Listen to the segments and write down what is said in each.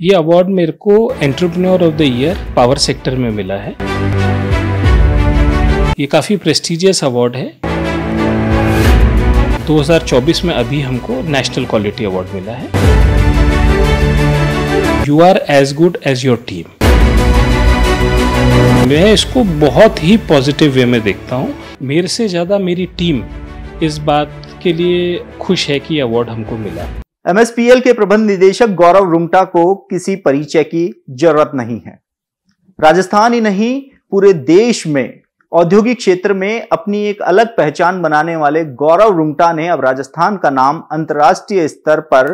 ये अवार्ड मेरे को entrepreneur of the year power sector में मिला है ये काफ़ी प्रेस्टिजियस अवार्ड है 2024 में अभी हमको नेशनल क्वालिटी अवार्ड मिला है you are as good as your team मैं इसको बहुत ही पॉजिटिव वे में देखता हूँ मेरे से ज़्यादा मेरी टीम इस बात के लिए खुश है कि अवार्ड हमको मिला एमएसपीएल के प्रबंध निदेशक गौरव रुमटा को किसी परिचय की जरूरत नहीं है राजस्थान ही नहीं पूरे देश में औद्योगिक क्षेत्र में अपनी एक अलग पहचान बनाने वाले गौरव रुमटा ने अब राजस्थान का नाम अंतर्राष्ट्रीय स्तर पर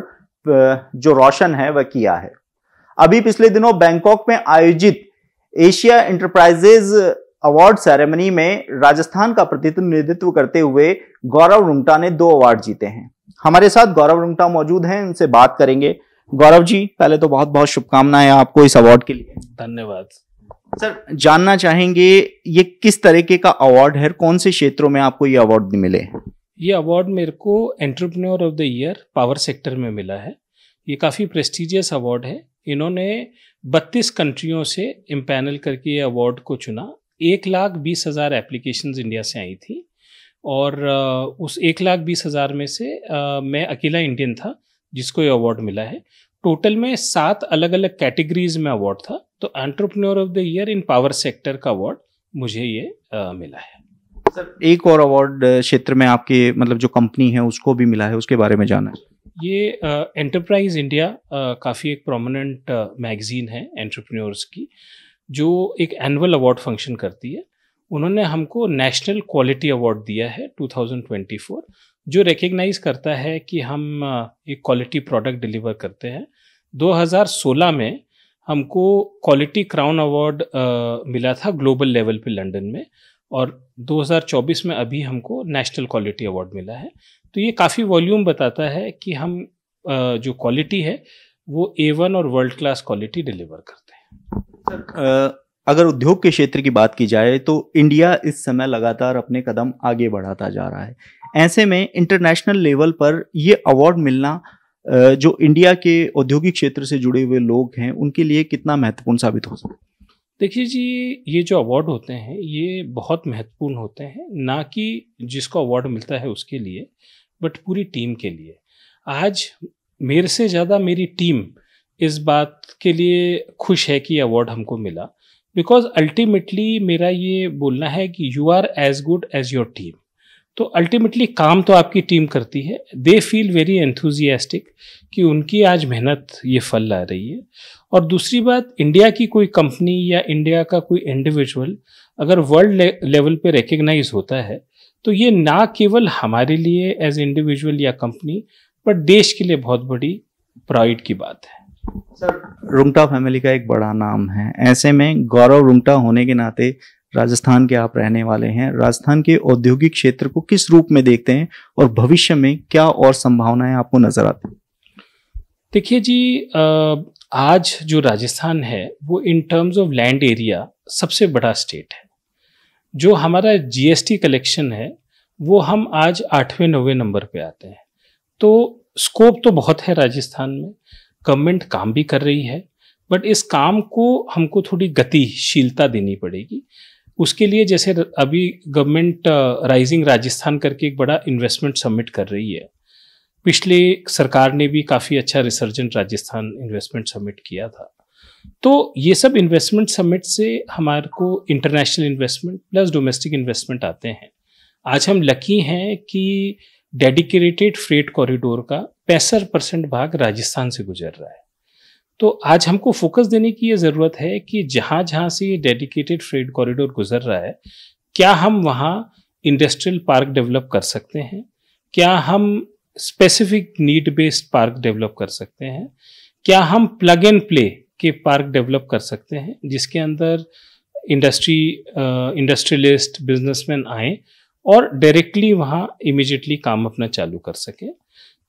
जो रोशन है वह किया है अभी पिछले दिनों बैंकॉक में आयोजित एशिया इंटरप्राइजेज अवार्ड सेरेमनी में राजस्थान का प्रतिनिधित्व करते हुए गौरव रुमटा ने दो अवार्ड जीते हैं हमारे साथ गौरव रुंगटा मौजूद हैं इनसे बात करेंगे गौरव जी पहले तो बहुत बहुत शुभकामनाएं आपको इस अवार्ड के लिए धन्यवाद सर जानना चाहेंगे ये किस तरीके का अवार्ड है कौन से क्षेत्रों में आपको ये अवार्ड मिले ये अवार्ड मेरे को entrepreneur of the year power sector में मिला है ये काफ़ी प्रेस्टिजियस अवार्ड है इन्होंने 32 कंट्रियों से इम्पैनल करके ये अवार्ड को चुना एक लाख बीस हज़ार एप्लीकेशन इंडिया से आई थी और उस एक लाख बीस हज़ार में से मैं अकेला इंडियन था जिसको ये अवार्ड मिला है टोटल में सात अलग अलग कैटेगरीज में अवार्ड था तो entrepreneur of the year in power sector का अवार्ड मुझे ये मिला है सर एक और अवार्ड क्षेत्र में आपके मतलब जो कंपनी है उसको भी मिला है उसके बारे में जाना है ये एंटरप्राइज इंडिया काफ़ी एक प्रोमिनेंट मैगजीन है एंटरप्रेन्योर्स की जो एक एनुअल अवार्ड फंक्शन करती है उन्होंने हमको नेशनल क्वालिटी अवार्ड दिया है 2024 जो रिकग्नाइज करता है कि हम एक क्वालिटी प्रोडक्ट डिलीवर करते हैं 2016 में हमको क्वालिटी क्राउन अवार्ड मिला था ग्लोबल लेवल पे लंदन में और 2024 में अभी हमको नेशनल क्वालिटी अवार्ड मिला है तो ये काफ़ी वॉल्यूम बताता है कि हम आ, जो क्वालिटी है वो ए वन और वर्ल्ड क्लास क्वालिटी डिलीवर करते हैं सर अगर उद्योग के क्षेत्र की बात की जाए तो इंडिया इस समय लगातार अपने कदम आगे बढ़ाता जा रहा है ऐसे में इंटरनेशनल लेवल पर ये अवार्ड मिलना जो इंडिया के औद्योगिक क्षेत्र से जुड़े हुए लोग हैं उनके लिए कितना महत्वपूर्ण साबित हो सकता देखिए जी ये जो अवार्ड होते हैं ये बहुत महत्वपूर्ण होते हैं ना कि जिसको अवार्ड मिलता है उसके लिए बट पूरी टीम के लिए आज मेरे से ज़्यादा मेरी टीम इस बात के लिए खुश है कि अवार्ड हमको मिला बिकॉज अल्टीमेटली मेरा ये बोलना है कि you are as good as your team तो अल्टीमेटली काम तो आपकी टीम करती है दे फील वेरी एंथुजियास्टिक कि उनकी आज मेहनत ये फल ला रही है और दूसरी बात इंडिया की कोई कंपनी या इंडिया का कोई इंडिविजुअल अगर वर्ल्ड ले, लेवल पे रिकग्नाइज होता है तो ये ना केवल हमारे लिए एज इंडिविजुअल या कंपनी बट देश के लिए बहुत बड़ी प्राइड की बात है सर रुंगटा फैमिली का एक बड़ा नाम है ऐसे में गौरव रुंगटा होने के नाते राजस्थान के आप रहने वाले हैं राजस्थान के औद्योगिक क्षेत्र को किस रूप में देखते हैं और भविष्य में क्या और संभावनाएं आपको नजर आती देखिए जी आज जो राजस्थान है वो in terms of land area सबसे बड़ा स्टेट है जो हमारा जीएसटी कलेक्शन है वो हम आज आठवें नौवें नंबर पे आते हैं तो स्कोप तो बहुत है राजस्थान में गवर्नमेंट काम भी कर रही है बट इस काम को हमको थोड़ी गतिशीलता देनी पड़ेगी उसके लिए जैसे अभी गवर्नमेंट राइजिंग uh, राजस्थान करके एक बड़ा इन्वेस्टमेंट सबमिट कर रही है पिछले सरकार ने भी काफ़ी अच्छा रिसर्जेंट राजस्थान इन्वेस्टमेंट सबमिट किया था तो ये सब इन्वेस्टमेंट सबमिट से हमारे को international investment plus domestic investment आते हैं आज हम लकी हैं कि डेडिकेटेड फ्रेट कॉरिडोर का पैंसठ परसेंट भाग राजस्थान से गुजर रहा है तो आज हमको फोकस देने की ये ज़रूरत है कि जहाँ जहाँ से ये डेडिकेटेड फ्रेड कॉरिडोर गुजर रहा है क्या हम वहाँ इंडस्ट्रियल पार्क डेवलप कर सकते हैं क्या हम specific need based park develop कर सकते हैं क्या हम प्लग एंड प्ले के पार्क डेवलप कर सकते हैं जिसके अंदर इंडस्ट्री इंडस्ट्रियलिस्ट बिजनेसमैन आए और डायरेक्टली वहाँ इमिजिएटली काम अपना चालू कर सकें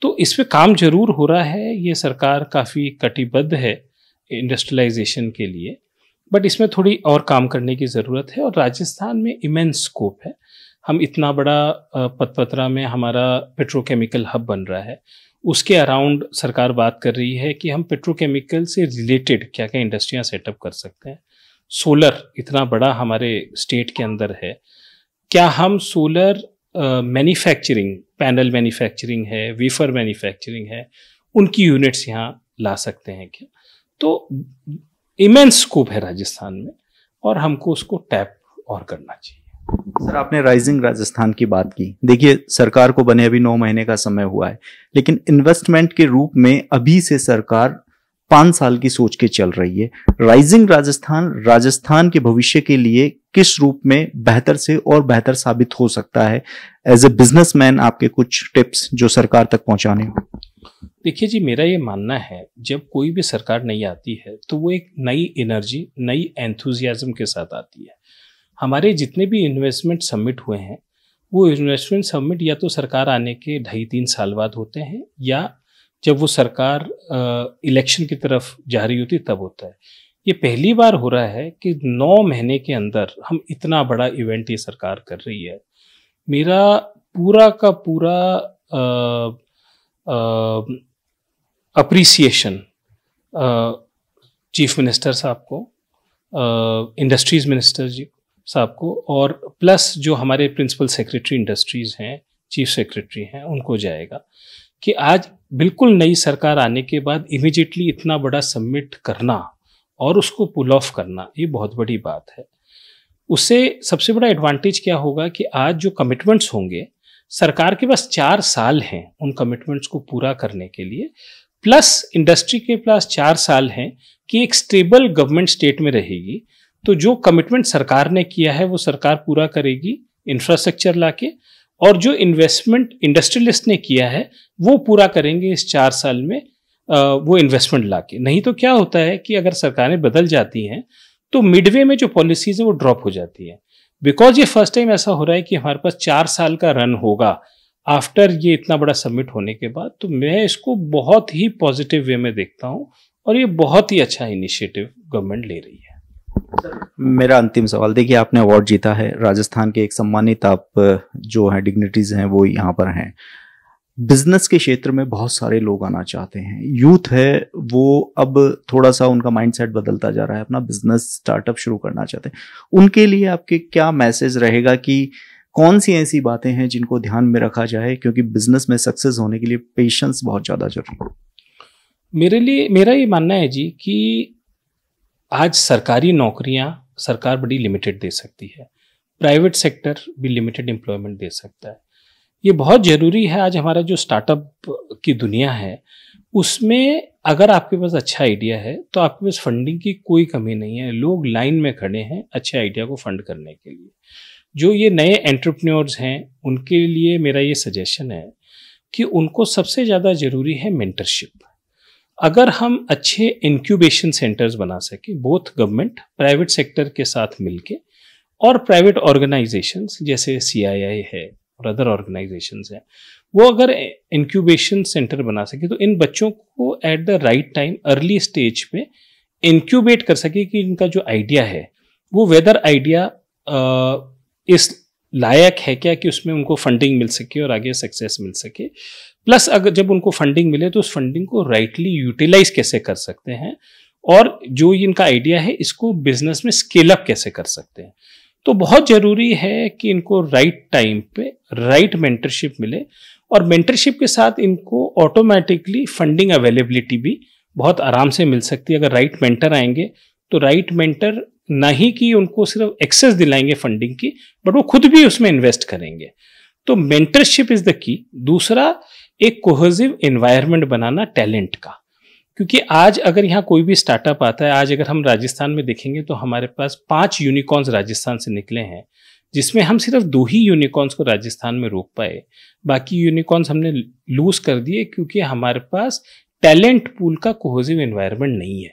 तो इस पर काम जरूर हो रहा है ये सरकार काफ़ी कटिबद्ध है इंडस्ट्रियलाइजेशन के लिए बट इसमें थोड़ी और काम करने की ज़रूरत है और राजस्थान में इमेंस स्कोप है हम इतना बड़ा पतपतरा में हमारा पेट्रोकेमिकल हब बन रहा है उसके अराउंड सरकार बात कर रही है कि हम पेट्रोकेमिकल से रिलेटेड क्या क्या इंडस्ट्रियाँ सेटअप कर सकते हैं सोलर इतना बड़ा हमारे स्टेट के अंदर है क्या हम सोलर मैन्युफैक्चरिंग पैनल मैन्युफैक्चरिंग है वेफर मैन्युफैक्चरिंग है उनकी यूनिट्स यहाँ ला सकते हैं क्या तो इमेंस स्कोप है राजस्थान में और हमको उसको टैप और करना चाहिए सर आपने राइजिंग राजस्थान की बात की देखिए सरकार को बने अभी नौ महीने का समय हुआ है लेकिन इन्वेस्टमेंट के रूप में अभी से सरकार पांच साल की सोच के चल रही है राइजिंग राजस्थान राजस्थान के भविष्य के लिए किस रूप में बेहतर से और बेहतर साबित हो सकता है एज ए बिजनेसमैन आपके कुछ टिप्स जो सरकार तक पहुंचाने देखिए जी मेरा ये मानना है जब कोई भी सरकार नई आती है तो वो एक नई एनर्जी नई एंथुजियाज्म के साथ आती है हमारे जितने भी इन्वेस्टमेंट सबमिट हुए हैं वो इन्वेस्टमेंट सबमिट या तो सरकार आने के ढाई तीन साल बाद होते हैं या जब वो सरकार इलेक्शन की तरफ जा रही होती तब होता है ये पहली बार हो रहा है कि नौ महीने के अंदर हम इतना बड़ा इवेंट ये सरकार कर रही है मेरा पूरा का पूरा अप्रिसिएशन चीफ मिनिस्टर साहब को इंडस्ट्रीज़ मिनिस्टर जी साहब को और प्लस जो हमारे प्रिंसिपल सेक्रेटरी इंडस्ट्रीज़ हैं चीफ सेक्रेटरी हैं उनको जाएगा कि आज बिल्कुल नई सरकार आने के बाद इमिजिएटली इतना बड़ा सबमिट करना और उसको पुल ऑफ करना ये बहुत बड़ी बात है उससे सबसे बड़ा एडवांटेज क्या होगा कि आज जो कमिटमेंट्स होंगे सरकार के पास चार साल हैं उन कमिटमेंट्स को पूरा करने के लिए प्लस इंडस्ट्री के पास चार साल हैं कि एक स्टेबल गवर्नमेंट स्टेट में रहेगी तो जो कमिटमेंट सरकार ने किया है वो सरकार पूरा करेगी इंफ्रास्ट्रक्चर लाके और जो इन्वेस्टमेंट इंडस्ट्रियलिस्ट ने किया है वो पूरा करेंगे इस चार साल में वो इन्वेस्टमेंट ला के नहीं तो क्या होता है कि अगर सरकारें बदल जाती हैं तो मिडवे में जो पॉलिसीज है वो ड्रॉप हो जाती है बिकॉज ये फर्स्ट टाइम ऐसा हो रहा है कि हमारे पास चार साल का रन होगा आफ्टर ये इतना बड़ा सबमिट होने के बाद तो मैं इसको बहुत ही पॉजिटिव वे में देखता हूँ और ये बहुत ही अच्छा इनिशिएटिव गवर्नमेंट ले रही है मेरा अंतिम सवाल देखिए आपने अवार्ड जीता है राजस्थान के एक सम्मानित आप जो हैं डिग्निटीज हैं वो यहाँ पर हैं बिजनेस के क्षेत्र में बहुत सारे लोग आना चाहते हैं यूथ है वो अब थोड़ा सा उनका माइंडसेट बदलता जा रहा है अपना बिजनेस स्टार्टअप शुरू करना चाहते हैं उनके लिए आपके क्या मैसेज रहेगा कि कौन सी ऐसी बातें हैं जिनको ध्यान में रखा जाए क्योंकि बिजनेस में सक्सेस होने के लिए पेशेंस बहुत ज़्यादा जरूरी है मेरे लिए मेरा ये मानना है जी कि आज सरकारी नौकरियां सरकार बड़ी लिमिटेड दे सकती है प्राइवेट सेक्टर भी लिमिटेड एम्प्लॉयमेंट दे सकता है ये बहुत ज़रूरी है आज हमारा जो स्टार्टअप की दुनिया है उसमें अगर आपके पास अच्छा आइडिया है तो आपके पास फंडिंग की कोई कमी नहीं है लोग लाइन में खड़े हैं अच्छे आइडिया को फंड करने के लिए जो ये नए एंटरप्रेन्योर्स हैं उनके लिए मेरा ये सजेशन है कि उनको सबसे ज़्यादा ज़रूरी है मेंटरशिप अगर हम अच्छे इंक्यूबेशन सेंटर्स बना सके बोथ गवर्नमेंट प्राइवेट सेक्टर के साथ मिलके और प्राइवेट ऑर्गेनाइजेशंस जैसे सीआईआई है और अदर ऑर्गेनाइजेशंस हैं वो अगर इंक्यूबेशन सेंटर बना सके तो इन बच्चों को at the right time early stage पे इंक्यूबेट कर सके कि इनका जो आइडिया है वो वेदर आइडिया इस लायक है क्या कि उसमें उनको फंडिंग मिल सके और आगे सक्सेस मिल सके प्लस अगर जब उनको फंडिंग मिले तो उस फंडिंग को राइटली यूटिलाइज कैसे कर सकते हैं और जो इनका आइडिया है इसको बिजनेस में स्केल अप कैसे कर सकते हैं तो बहुत ज़रूरी है कि इनको राइट टाइम पे राइट मेंटरशिप मिले और मेंटरशिप के साथ इनको ऑटोमेटिकली फंडिंग अवेलेबिलिटी भी बहुत आराम से मिल सकती है अगर राइट मेंटर आएंगे तो राइट मेंटर ना ही कि उनको सिर्फ एक्सेस दिलाएंगे फंडिंग की बट वो खुद भी उसमें इन्वेस्ट करेंगे तो मेंटरशिप इज़ द की दूसरा एक कोहजिव इन्वायरमेंट बनाना टैलेंट का क्योंकि आज अगर यहाँ कोई भी स्टार्टअप आता है आज अगर हम राजस्थान में देखेंगे तो हमारे पास पांच यूनिकॉर्न्स राजस्थान से निकले हैं जिसमें हम सिर्फ दो ही यूनिकॉर्न्स को राजस्थान में रोक पाए बाकी यूनिकॉर्न्स हमने लूज कर दिए क्योंकि हमारे पास टैलेंट पूल का कोहजिव एन्वायरमेंट नहीं है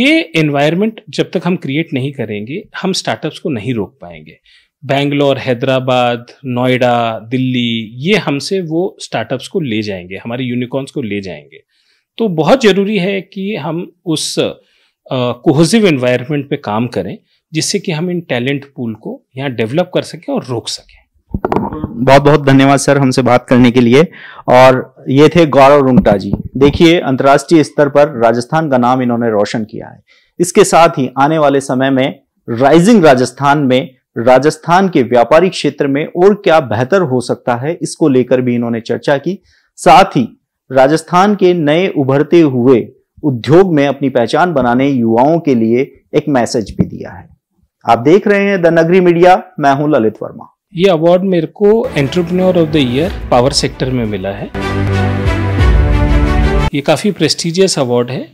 ये इन्वायरमेंट जब तक हम क्रिएट नहीं करेंगे हम स्टार्टअप्स को नहीं रोक पाएंगे बैंगलोर हैदराबाद नोएडा दिल्ली ये हमसे वो स्टार्टअप्स को ले जाएंगे हमारे यूनिकॉर्न्स को ले जाएंगे तो बहुत ज़रूरी है कि हम उस कोहजिव एनवायरनमेंट पे काम करें जिससे कि हम इन टैलेंट पूल को यहाँ डेवलप कर सकें और रोक सकें बहुत बहुत धन्यवाद सर हमसे बात करने के लिए और ये थे गौरव रुंगटा जी देखिए अंतर्राष्ट्रीय स्तर पर राजस्थान का नाम इन्होंने रोशन किया है इसके साथ ही आने वाले समय में राइजिंग राजस्थान में राजस्थान के व्यापारिक क्षेत्र में और क्या बेहतर हो सकता है इसको लेकर भी इन्होंने चर्चा की साथ ही राजस्थान के नए उभरते हुए उद्योग में अपनी पहचान बनाने युवाओं के लिए एक मैसेज भी दिया है आप देख रहे हैं द नगरी मीडिया मैं हूं ललित वर्मा ये अवार्ड मेरे को entrepreneur of the year power sector में मिला है ये काफी प्रेस्टिजियस अवार्ड है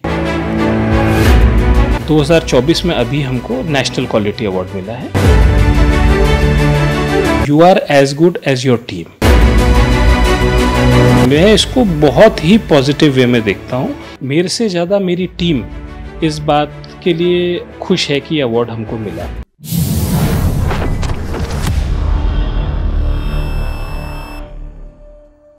2024 में अभी हमको नेशनल क्वालिटी अवार्ड मिला है you are as good as your team मैं इसको बहुत ही पॉजिटिव वे में देखता हूँ मेरे से ज़्यादा मेरी टीम इस बात के लिए खुश है कि अवार्ड हमको मिला